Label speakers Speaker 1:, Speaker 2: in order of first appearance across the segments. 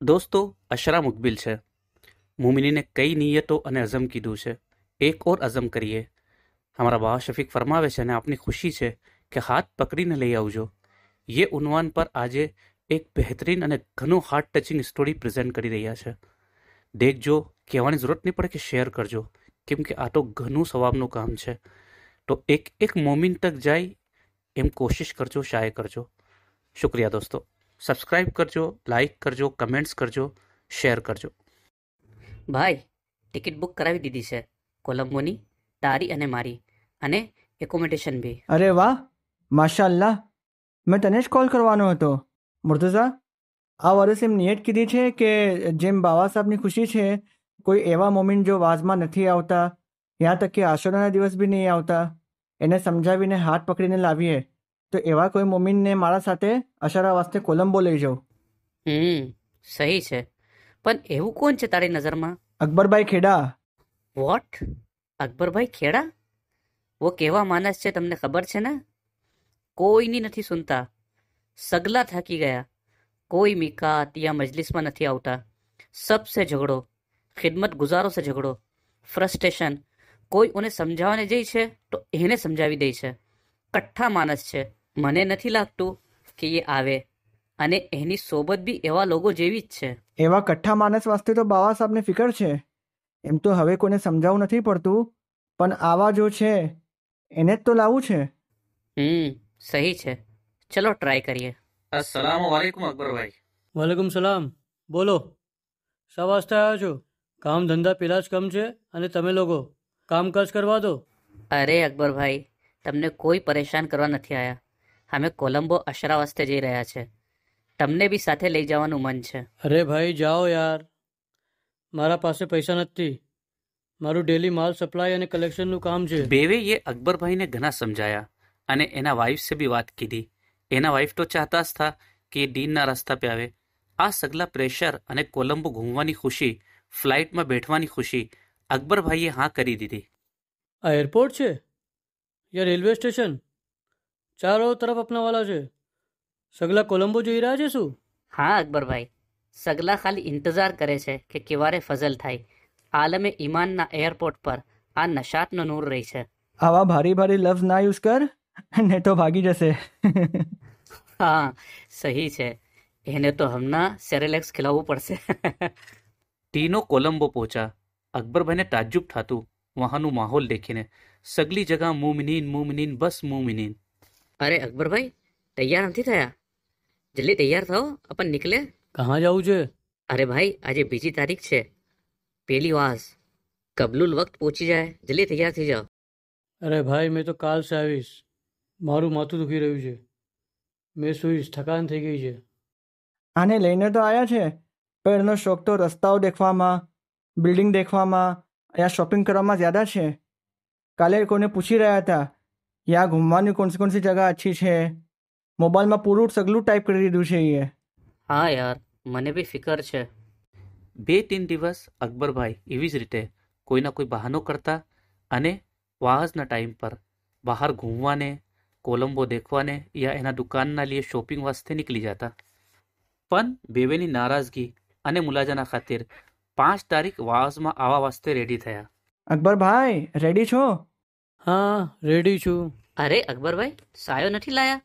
Speaker 1: દોસ્તો અશરા મુકબિલ છે મુમિનીને કઈ નિયતો અને અઝમ કીધું છે એક ઓર અઝમ કરીએ હમારા બાબા શફીક ફરમાવે છે અને આપની ખુશી છે કે હાથ પકડીને લઈ આવજો યે ઉનવાન પર આજે એક બહેતરીન અને ઘણો હાર્ટ ટચિંગ સ્ટોરી પ્રેઝન્ટ કરી રહ્યા છે દેખજો કહેવાની જરૂરત નહીં પડે કે શેર કરજો કેમ કે આ તો ઘણું સવાબનું કામ છે તો એક એક મોમિન તક જાય એમ કોશિશ કરજો શાય કરજો શુક્રિયા દોસ્તો સબસ્ક્રાઈબ કરજો લાઇક કરજો કમેન્ટ્સ કરજો શેર કરજો
Speaker 2: ભાઈ ટિકિટ બુક કરાવી દીધી છે કોલંબોની તારી અને મારી અને એકોમોડેશન બી
Speaker 3: અરે વાહ માશાલ્લાહ મેં તને જ કોલ કરવાનો હતો મુર્તુઝા આ વર્ષે એમ નિયત કીધી છે કે જેમ બાવા સાહેબની ખુશી છે કોઈ એવા મોમેન્ટ જો વાજમાં નથી આવતા યા તક કે આશરાના દિવસ બી નહીં આવતા એને સમજાવીને હાથ પકડીને લાવીએ તો એવા કોઈ મમ્મીને મારા સાથે અશરા વાસ્તે કોલંબો લઈ જાઉં
Speaker 2: હમ સહી છે પણ એવું કોણ છે તારી નજરમાં
Speaker 3: અકબરભાઈ ખેડા
Speaker 2: વોટ અકબરભાઈ ખેડા વો કેવા માણસ છે તમને ખબર છે ને કોઈની નથી સુનતા સગલા થાકી ગયા કોઈ મિકાત યા મજલિસમાં નથી આવતા સબસે ઝઘડો ખિદમત ગુજારો સે ઝઘડો ફ્રસ્ટ્રેશન કોઈ ઓને સમજાવવાને જઈ છે તો એને સમજાવી દે છે કઠ્ઠા માણસ છે મને નથી લાગતું કે એ આવે અને એની સોબત બી એવા લોકો જેવી જ છે
Speaker 3: એવા કઠ્ઠા માણસ વાસ્તે તો બાવા સાહેબને ફિકર છે એમ તો હવે કોને સમજાવવું નથી પડતું પણ આવા જો છે એને જ તો લાવવું છે
Speaker 2: હમ
Speaker 4: સહી છે ચલો ટ્રાય કરીએ અસલામ વાલેકુમ અકબરભાઈ વાલેકુમ સલામ બોલો શા વાસ્તે આવ્યો છો કામ ધંધા પેલા જ કમ છે અને તમે લોકો કામકાજ કરવા દો અરે
Speaker 2: અકબરભાઈ તમને કોઈ પરેશાન કરવા નથી આવ્યા અમે કોલંબો અશરાવ જઈ રહ્યા છે તમને બી સાથે લઈ જવાનું મન
Speaker 4: છે અરે ભાઈ જાઓ યાર મારા પાસે પૈસા નથી મારું ડેલી માલ સપ્લાય અને કલેક્શનનું કામ છે બેવેએ અકબરભાઈને ઘણા સમજાયા અને એના
Speaker 1: વાઇફ સે બી વાત કીધી એના વાઇફ તો ચાહતા જ થા કે ડીનના રસ્તા પે આવે આ સગલા પ્રેશર અને કોલંબો ઘૂમવાની ખુશી ફ્લાઇટમાં બેઠવાની ખુશી અકબરભાઈએ હા કરી દીધી
Speaker 4: આ એરપોર્ટ છે યા રેલવે સ્ટેશન ચારો તરફ અપનાવાલા છે સગલા કોલંબો જોઈ રહ્યા છે શું હા અકબરભાઈ
Speaker 2: સગલા ખાલી ઇંતજાર કરે છે કે કેવારે ફઝલ થાય આલમે ઈમાનના એરપોર્ટ પર આ નશાતનો નૂર રહી છે
Speaker 3: આવા ભારી ભારી લફ્ઝ ના યુઝ કર ને તો ભાગી જશે
Speaker 2: હા સહી છે એને તો હમણાં સેરેલેક્સ ખેલાવવું પડશે ટીનો કોલંબો પહોંચા અકબરભાઈને તાજુબ
Speaker 1: થતું વહાંનું માહોલ દેખીને સગલી જગા મુમનીન મુમનીન બસ મુમનીન
Speaker 2: અરે અકબરભાઈ તૈયાર નથી થયા જલ્દી તૈયાર થાઓ अपन નીકળે કહાં જવું છે અરે ભાઈ આજે બીજી તારીખ છે પેલી વાસ કબલુલ વખત
Speaker 4: પહોંચી જાય જલ્દી તૈયાર થઈ જાઓ અરે ભાઈ મેં તો કાલ સે આવીશ મારું માથું દુખી રહ્યું છે મેં સુઈશ થકાન થઈ ગઈ છે
Speaker 3: આને લઈને તો આવ્યા છે પણ એનો શોખ તો રસ્તાઓ દેખવામાં બિલ્ડિંગ દેખવામાં યા શોપિંગ કરવામાં જ્યાદા છે કાલે કોને પૂછી રહ્યા હતા યા ઘૂમવાની કોણ કોણ સી જગા અચ્છી છે મોબાઈલમાં પૂરું સગલું ટાઈપ કરી દીધું છે એ
Speaker 2: હા યાર મને
Speaker 1: બી ફિકર છે બે ત્રણ દિવસ અકબરભાઈ એવી જ રીતે કોઈના કોઈ બહાનો કરતા અને વાહસના ટાઈમ પર બહાર ઘૂમવાને કોલંબો દેખવાને યા એના દુકાનના લીએ શોપિંગ વાસ્તે નીકળી જતા પણ બેવેની નારાજગી અને મુલાજાના ખાतिर પાંચ તારીખ વાહસમાં આવવા વાસ્તે રેડી થયા
Speaker 3: અકબરભાઈ રેડી છો હા રેડી છું અરે અકબરભાઈ
Speaker 2: સાયો નથી લાયા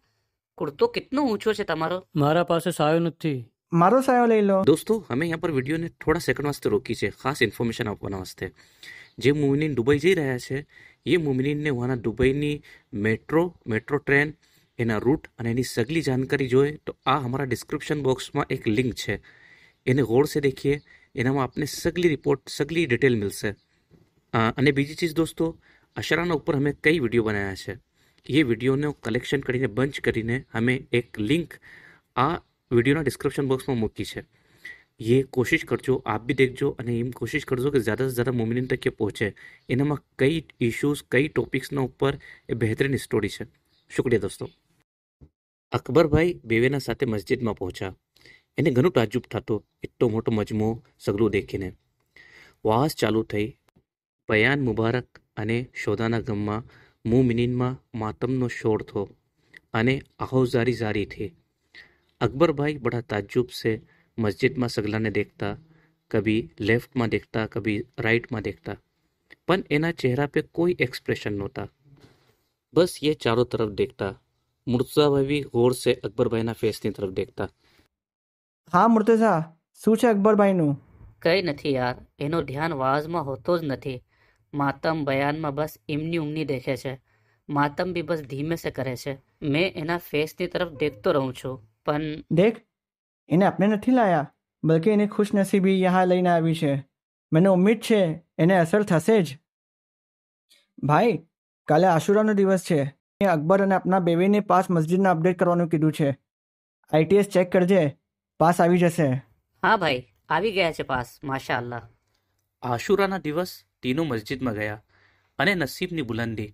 Speaker 2: કુર્તો કેટલો ઊંચો છે તમારો
Speaker 3: મારા
Speaker 4: પાસે સાયો નથી
Speaker 3: મારો સાયો લઈ
Speaker 1: લો દોસ્તો અમે અહીંયા પર વિડીયોને થોડા સેકન્ડ વાસ્તે રોકી છે ખાસ ઇન્ફોર્મેશન આપવાના વાસ્તે જે મુમિનીન દુબઈ જઈ રહ્યા છે એ મુમિનીનને વહાના દુબઈની મેટ્રો મેટ્રો ટ્રેન એના રૂટ અને એની સગલી જાણકારી જોઈએ તો આ અમારા ડિસ્ક્રિપ્શન બોક્સમાં એક લિંક છે એને ગોળ દેખીએ એનામાં આપને સગલી રિપોર્ટ સગલી ડિટેલ મળશે અને બીજી ચીજ દોસ્તો અશરાના ઉપર અમે કઈ વિડીયો બનાવ્યા છે એ વિડીયોનું કલેક્શન કરીને બંચ કરીને અમે એક લિંક આ વિડીયોના ડિસ્ક્રિપ્શન બોક્સમાં મૂકી છે એ કોશિશ કરજો આપ બી દેખજો અને એમ કોશિશ કરજો કે ઝ્યાદા સે ઝ્યાદા મોમિનિન તક એ પહોંચે એનામાં કઈ ઇશ્યુઝ કઈ ટોપિક્સના ઉપર એ બહેતરીન સ્ટોરી છે શુક્રિયા દોસ્તો અકબરભાઈ બેવેના સાથે મસ્જિદમાં પહોંચ્યા એને ઘણું તાજુબ થતો એટલો મોટો મજમો સગલું દેખીને વાસ ચાલુ થઈ બયાન મુબારક અને શોધાના ગમમાં મુમિનીનમાં માતમનો શોર થો અને આહોજારી જારી થી અકબરભાઈ બડા તાજુબ સે મસ્જિદમાં સગલાને દેખતા કભી લેફ્ટમાં દેખતા કભી રાઇટમાં દેખતા પણ એના ચહેરા પે કોઈ એક્સપ્રેશન નહોતા બસ એ ચારો તરફ દેખતા મુર્તુઝાભાઈ બી ગોર સે અકબરભાઈના ફેસની તરફ દેખતા
Speaker 3: હા મુર્તુઝા શું છે અકબરભાઈનું
Speaker 2: કંઈ નથી યાર એનો ધ્યાન વાઝમાં હોતો જ નથી માતમ બયાનમાં બસ એમની ઊંઘની દેખે છે માતમ બી બસ ધીમે સે કરે છે મેં એના ફેસની તરફ દેખતો રહું છું પણ
Speaker 3: દેખ એને આપણે નથી લાયા બલકે એને ખુશનસીબી યહાં લઈને આવી છે મને ઉમ્મીદ છે એને અસર થશે જ ભાઈ કાલે આશુરાનો દિવસ છે અકબર અને આપના બેવેને પાસ મસ્જિદના અપડેટ કરવાનું કીધું છે આઈટીએસ ચેક કરજે પાસ આવી જશે
Speaker 2: હા ભાઈ આવી ગયા છે પાસ માશા
Speaker 1: આશુરાના દિવસ तीनों મસ્જિદમાં ગયા અને નસીબની બુલંદી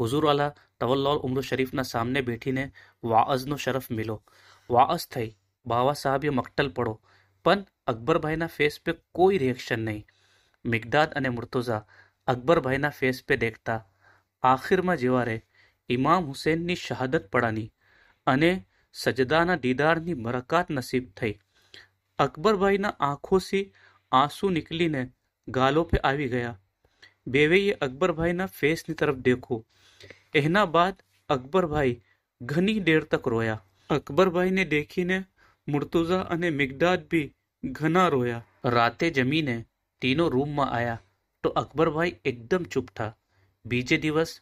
Speaker 1: હુઝુરવાલા તવલ્લાલ ઉમરુ શરીફના સામે બેઠીને વાઅઝનો શરફ મિલો વાઅઝ થઈ બાવા સાહેબે મક્ટલ પડો પણ અકબરભાઈના ફેસ પે કોઈ રિએક્શન નહીં મિગદાદ અને મુર્તુઝા અકબરભાઈના ફેસ પે દેખતા આખિરમાં જીવારે ઇમામ હુસેનની શહાદત પડાની અને સજદાના દીદારની બરકાત નસીબ થઈ અકબરભાઈના આંખોથી આંસુ નીકળીને ગાલો પે આવી ગયા बेवे ये अकबर भाई ना फेसनी तरफ देखो एहना बाद અકબર ભાઈ ઘણી દેર તક રોયા અકબરભાઈને દેખીને મુર્તુઝા અને મિગદાદ બી ઘણા રોયા રાતે જમીને તીનો રૂમમાં આયા તો અકબરભાઈ એકદમ ચૂપ થા બીજે દિવસ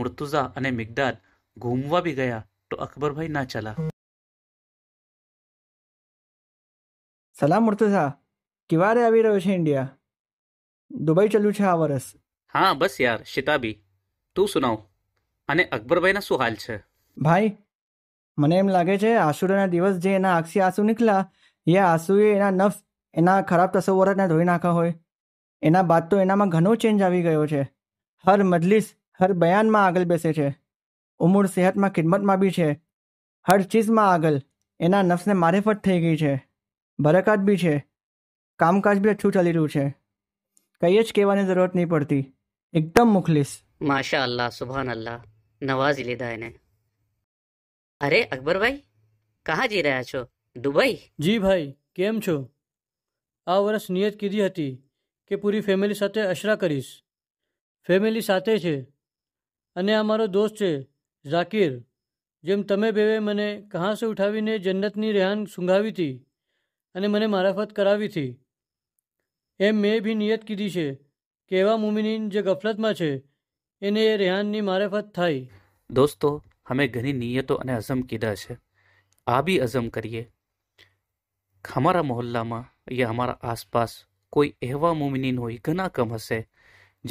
Speaker 1: મુર્તુઝા અને મિગદાદ ઘૂમવા બી ગયા તો અકબરભાઈ ના ચલા
Speaker 3: સલામ મુર્તુઝા કેવા આવી રહ્યો છે ઇન્ડિયા દુબઈ ચલ્યું છે આ વરસ
Speaker 1: હા બસ યાર શિતાબી તું સુનાવ અને અકબરભાઈના શું હાલ છે
Speaker 3: ભાઈ મને એમ લાગે છે આશુરાના દિવસ જે એના આંખથી આંસુ નીકળ્યા એ આંસુએ એના નફ એના ખરાબ તસવરને ધોઈ નાખ્યા હોય એના બાદ તો એનામાં ઘણો ચેન્જ આવી ગયો છે હર મજલિસ હર બયાનમાં આગળ બેસે છે ઉમર સેહતમાં ખિદમતમાં બી છે હર ચીજમાં આગળ એના નફ્સને મારેફત થઈ ગઈ છે બરકત બી છે કામકાજ બી અછું ચાલી રહ્યું છે કંઈ જ કહેવાની જરૂરત નહીં પડતી એકદમ મુખલિસ
Speaker 2: માશા અલ્લાહ સુભાન અલ્લાહ નવાજ લીધા એને
Speaker 4: અરે અકબરભાઈ કહા જઈ રહ્યા છો દુબઈ જી ભાઈ કેમ છો આ વર્ષ નિયત કીધી હતી કે પૂરી ફેમિલી સાથે અશરા કરીશ ફેમિલી સાથે છે અને આ મારો દોસ્ત છે ઝાકીર જેમ તમે બેવે મને કહાંસે ઉઠાવીને જન્નતની રેહાન સૂંઘાવી હતી અને મને મારાફત કરાવી હતી એમ મેં બી નિયત કીધી છે કે એવા મુમિનીન જે ગફલતમાં છે એને એ રેહાનની મારેફત થાય
Speaker 1: દોસ્તો અમે ઘણી નિયતો અને અઝમ કીધા છે આ બી અઝમ કરીએ હમારા મહોલ્લામાં યા અમારા આસપાસ કોઈ એવા મુમિનીન હોય ઘણા કમ હશે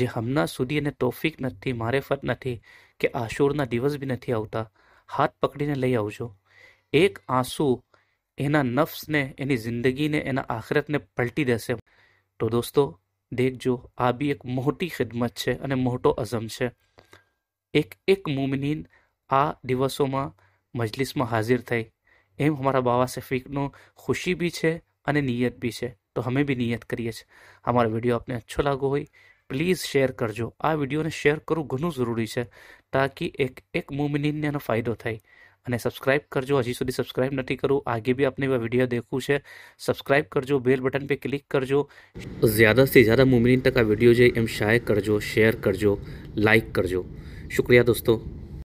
Speaker 1: જે હમણાં સુધી એને તોફિક નથી મારેફત નથી કે આશુરના દિવસ બી નથી આવતા હાથ પકડીને લઈ આવજો એક આંસુ એના નફ્સને એની જિંદગીને એના આખરતને પલટી દેશે તો દોસ્તો દેખજો આ બી એક મોટી ખિદમત છે અને મોટો અઝમ છે એક એક મુમિનીન આ દિવસોમાં મજલિસમાં હાજર થઈ એમ અમારા બાવા શફીકનો ખુશી બી છે અને નિયત બી છે તો અમે બી નિયત કરીએ છીએ અમારો વિડીયો આપને અચ્છો લાગો હોય પ્લીઝ શેર કરજો આ વિડીયોને શેર કરવું ઘણું જરૂરી છે તાકી એક એક મુમિનીનને એનો ફાયદો થાય અને સબસ્ક્રાઇબ કરજો હજી સુધી સબસ્ક્રાઇબ નથી કરો આગે ભી આપની વા વિડિયો દેખુ છે સબસ્ક્રાઇબ કરજો બેલ બટન પે ક્લિક કરજો જ્યાદા સે જ્યાદા મુમનીન તક આ વિડિયો જ એમ શાયક કરજો શેર કરજો લાઈક કરજો शुक्रिया દોસ્તો